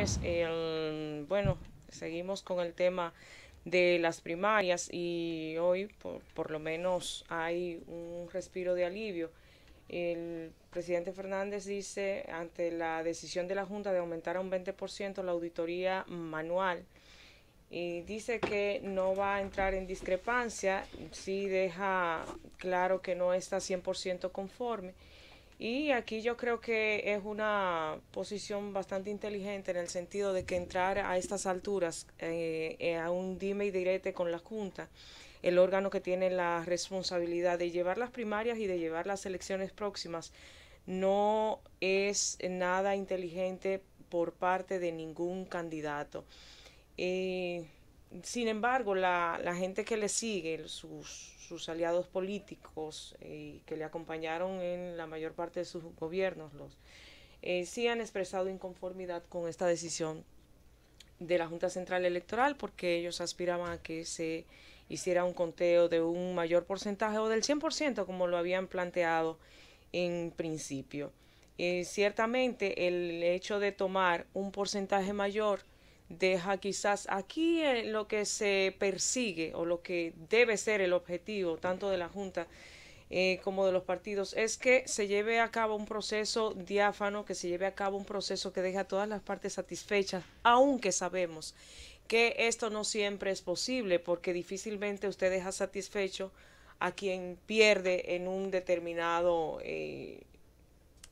Pues, bueno, seguimos con el tema de las primarias y hoy por, lo menos hay un respiro de alivio. El presidente Fernández dice ante la decisión de la Junta de aumentar a un 20% la auditoría manual y dice que no va a entrar en discrepancia, sí deja claro que no está 100% conforme y aquí yo creo que es una posición bastante inteligente en el sentido de que entrar a estas alturas eh, eh, a un dime y direte con la Junta, el órgano que tiene la responsabilidad de llevar las primarias y de llevar las elecciones próximas, no es nada inteligente por parte de ningún candidato. Eh, sin embargo, la, gente que le sigue, sus, aliados políticos eh, que le acompañaron en la mayor parte de sus gobiernos, los, eh, sí han expresado inconformidad con esta decisión de la Junta Central Electoral porque ellos aspiraban a que se hiciera un conteo de un mayor porcentaje o del 100% como lo habían planteado en principio. Eh, ciertamente el hecho de tomar un porcentaje mayor deja quizás aquí eh, lo que se persigue o lo que debe ser el objetivo tanto de la Junta eh, como de los partidos es que se lleve a cabo un proceso diáfano, que se lleve a cabo un proceso que deje a todas las partes satisfechas, aunque sabemos que esto no siempre es posible porque difícilmente usted deja satisfecho a quien pierde en un determinado eh,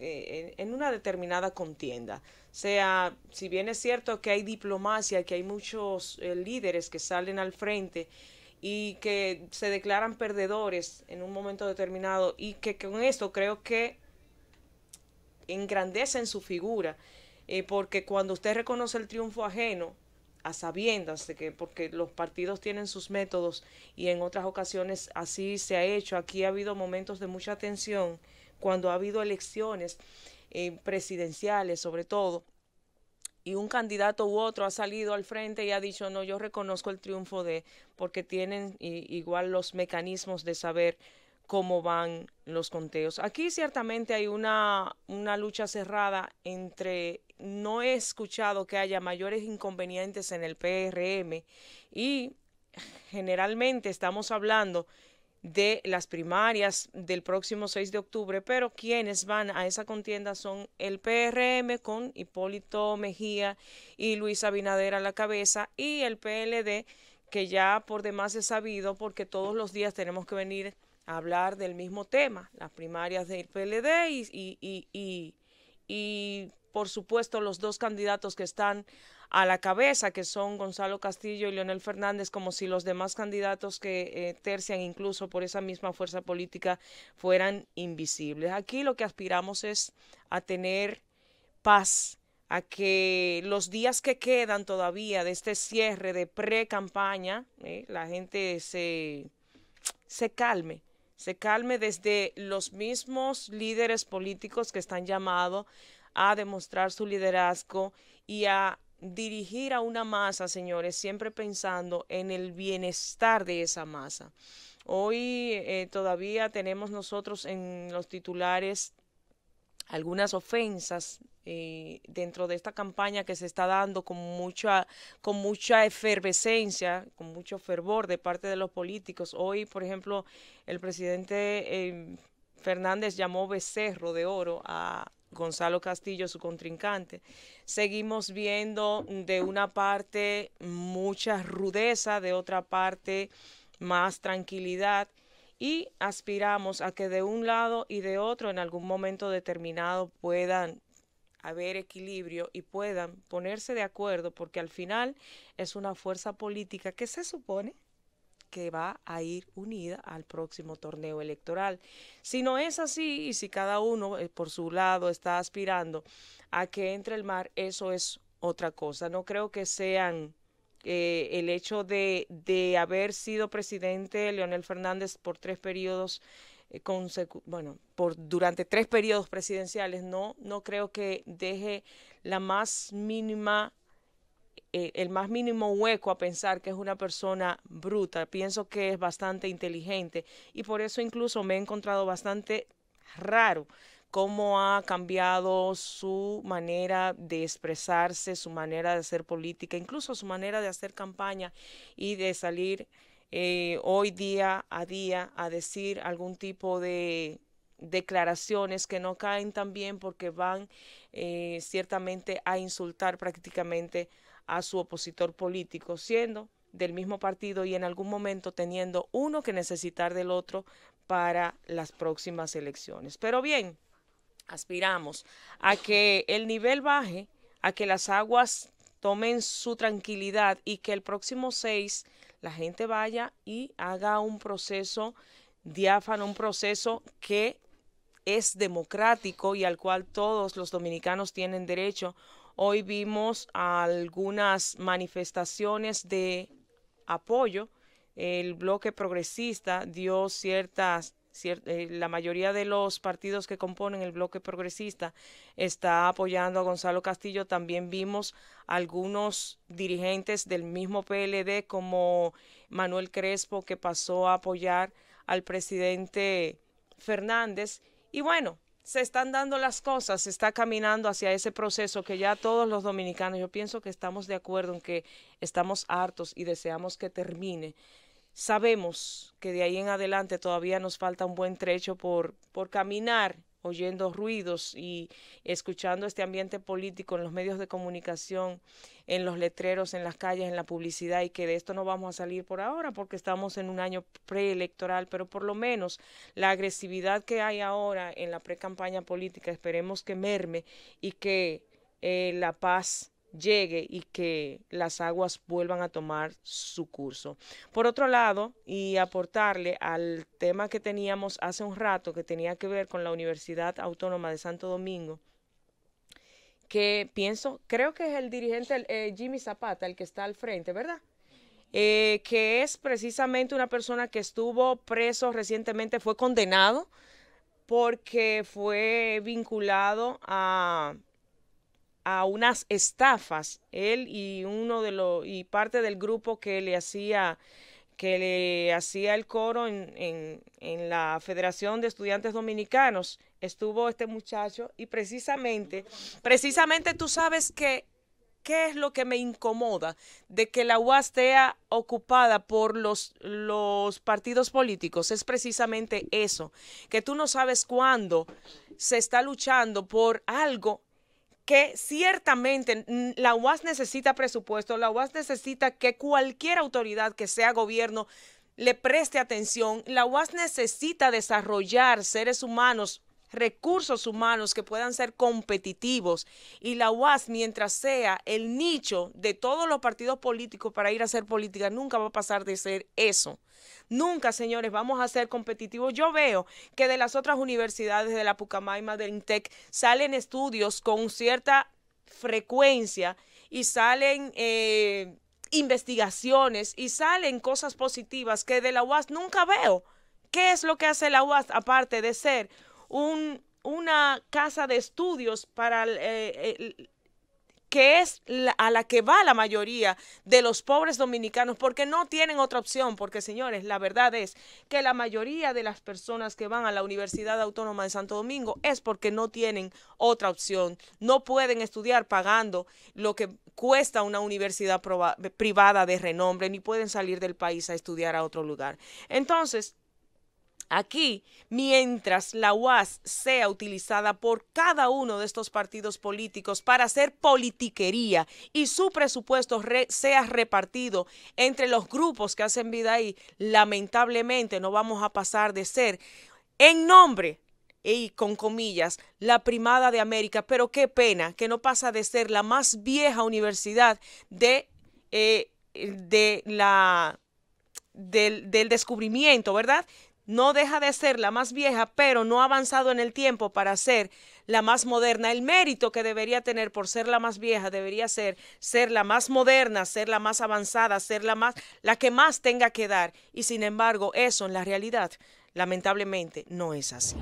en una determinada contienda sea, si bien es cierto que hay diplomacia, que hay muchos eh, líderes que salen al frente y que se declaran perdedores en un momento determinado y que con esto creo que engrandecen su figura, eh, porque cuando usted reconoce el triunfo ajeno, a sabiendas de que porque los partidos tienen sus métodos y en otras ocasiones así se ha hecho, aquí ha habido momentos de mucha tensión cuando ha habido elecciones eh, presidenciales sobre todo, y un candidato u otro ha salido al frente y ha dicho, no, yo reconozco el triunfo de, porque tienen igual los mecanismos de saber cómo van los conteos. Aquí ciertamente hay una, una lucha cerrada entre, no he escuchado que haya mayores inconvenientes en el PRM y generalmente estamos hablando de las primarias del próximo 6 de octubre, pero quienes van a esa contienda son el PRM con Hipólito Mejía y Luis Abinader a la cabeza y el PLD que ya por demás es sabido porque todos los días tenemos que venir a hablar del mismo tema, las primarias del PLD y, y, y, y por supuesto los dos candidatos que están a la cabeza, que son Gonzalo Castillo y Leonel Fernández, como si los demás candidatos que eh, tercian incluso por esa misma fuerza política fueran invisibles. Aquí lo que aspiramos es a tener paz, a que los días que quedan todavía de este cierre de pre-campaña, eh, la gente se, se calme, se calme desde los mismos líderes políticos que están llamados a demostrar su liderazgo y a dirigir a una masa, señores, siempre pensando en el bienestar de esa masa. Hoy eh, todavía tenemos nosotros en los titulares algunas ofensas eh, dentro de esta campaña que se está dando con mucha, con mucha efervescencia, con mucho fervor de parte de los políticos. Hoy, por ejemplo, el presidente eh, Fernández llamó becerro de oro a, Gonzalo Castillo, su contrincante. Seguimos viendo de una parte mucha rudeza, de otra parte más tranquilidad y aspiramos a que de un lado y de otro en algún momento determinado puedan haber equilibrio y puedan ponerse de acuerdo porque al final es una fuerza política que se supone que va a ir unida al próximo torneo electoral. Si no es así y si cada uno eh, por su lado está aspirando a que entre el mar, eso es otra cosa. No creo que sean eh, el hecho de, haber sido presidente Leonel Fernández por tres periodos eh, bueno, por durante tres periodos presidenciales, no, no creo que deje la más mínima eh, el más mínimo hueco a pensar que es una persona bruta. Pienso que es bastante inteligente y por eso incluso me he encontrado bastante raro cómo ha cambiado su manera de expresarse, su manera de hacer política, incluso su manera de hacer campaña y de salir eh, hoy día a día a decir algún tipo de declaraciones que no caen tan bien porque van eh, ciertamente a insultar prácticamente a su opositor político, siendo del mismo partido y en algún momento teniendo uno que necesitar del otro para las próximas elecciones. Pero bien, aspiramos a que el nivel baje, a que las aguas tomen su tranquilidad y que el próximo 6 la gente vaya y haga un proceso diáfano, un proceso que es democrático y al cual todos los dominicanos tienen derecho, Hoy vimos algunas manifestaciones de apoyo. El bloque progresista dio ciertas eh, la mayoría de los partidos que componen el bloque progresista está apoyando a Gonzalo Castillo. También vimos algunos dirigentes del mismo PLD como Manuel Crespo que pasó a apoyar al presidente Fernández. Y bueno, se están dando las cosas, se está caminando hacia ese proceso que ya todos los dominicanos, yo pienso que estamos de acuerdo en que estamos hartos y deseamos que termine. Sabemos que de ahí en adelante todavía nos falta un buen trecho por, por caminar oyendo ruidos y escuchando este ambiente político en los medios de comunicación, en los letreros, en las calles, en la publicidad y que de esto no vamos a salir por ahora porque estamos en un año preelectoral, pero por lo menos la agresividad que hay ahora en la pre campaña política esperemos que merme y que eh, la paz llegue y que las aguas vuelvan a tomar su curso. Por otro lado, y aportarle al tema que teníamos hace un rato, que tenía que ver con la Universidad Autónoma de Santo Domingo, que pienso, creo que es el dirigente eh, Jimmy Zapata, el que está al frente, ¿verdad? Eh, que es precisamente una persona que estuvo preso recientemente, fue condenado porque fue vinculado a a unas estafas, él y uno de los, y parte del grupo que le hacía que le hacía el coro en, en, la Federación de Estudiantes Dominicanos, estuvo este muchacho y precisamente, precisamente tú sabes que, qué es lo que me incomoda de que la UAS esté ocupada por los, los partidos políticos, es precisamente eso, que tú no sabes cuándo se está luchando por algo que ciertamente la UAS necesita presupuesto, la UAS necesita que cualquier autoridad que sea gobierno le preste atención. La UAS necesita desarrollar seres humanos recursos humanos que puedan ser competitivos y la UAS, mientras sea el nicho de todos los partidos políticos para ir a hacer política, nunca va a pasar de ser eso. Nunca, señores, vamos a ser competitivos. Yo veo que de las otras universidades de la Pucamaima, del INTEC, salen estudios con cierta frecuencia y salen... Eh, investigaciones y salen cosas positivas que de la UAS nunca veo. ¿Qué es lo que hace la UAS aparte de ser una casa de estudios para eh, que es a la que va la mayoría de los pobres dominicanos, porque no tienen otra opción, porque señores, la verdad es que la mayoría de las personas que van a la Universidad Autónoma de Santo Domingo es porque no tienen otra opción, no pueden estudiar pagando lo que cuesta una universidad privada de renombre, ni pueden salir del país a estudiar a otro lugar. Entonces, Aquí, mientras la UAS sea utilizada por cada uno de estos partidos políticos para hacer politiquería y su presupuesto sea repartido entre los grupos que hacen vida ahí, lamentablemente no vamos a pasar de ser en nombre y con comillas, la primada de América, pero qué pena que no pasa de ser la más vieja universidad de, eh, la del, descubrimiento, ¿verdad? no deja de ser la más vieja, pero no ha avanzado en el tiempo para ser la más moderna. El mérito que debería tener por ser la más vieja debería ser ser la más moderna, ser la más avanzada, ser la más la que más tenga que dar. Y sin embargo, eso en la realidad lamentablemente no es así.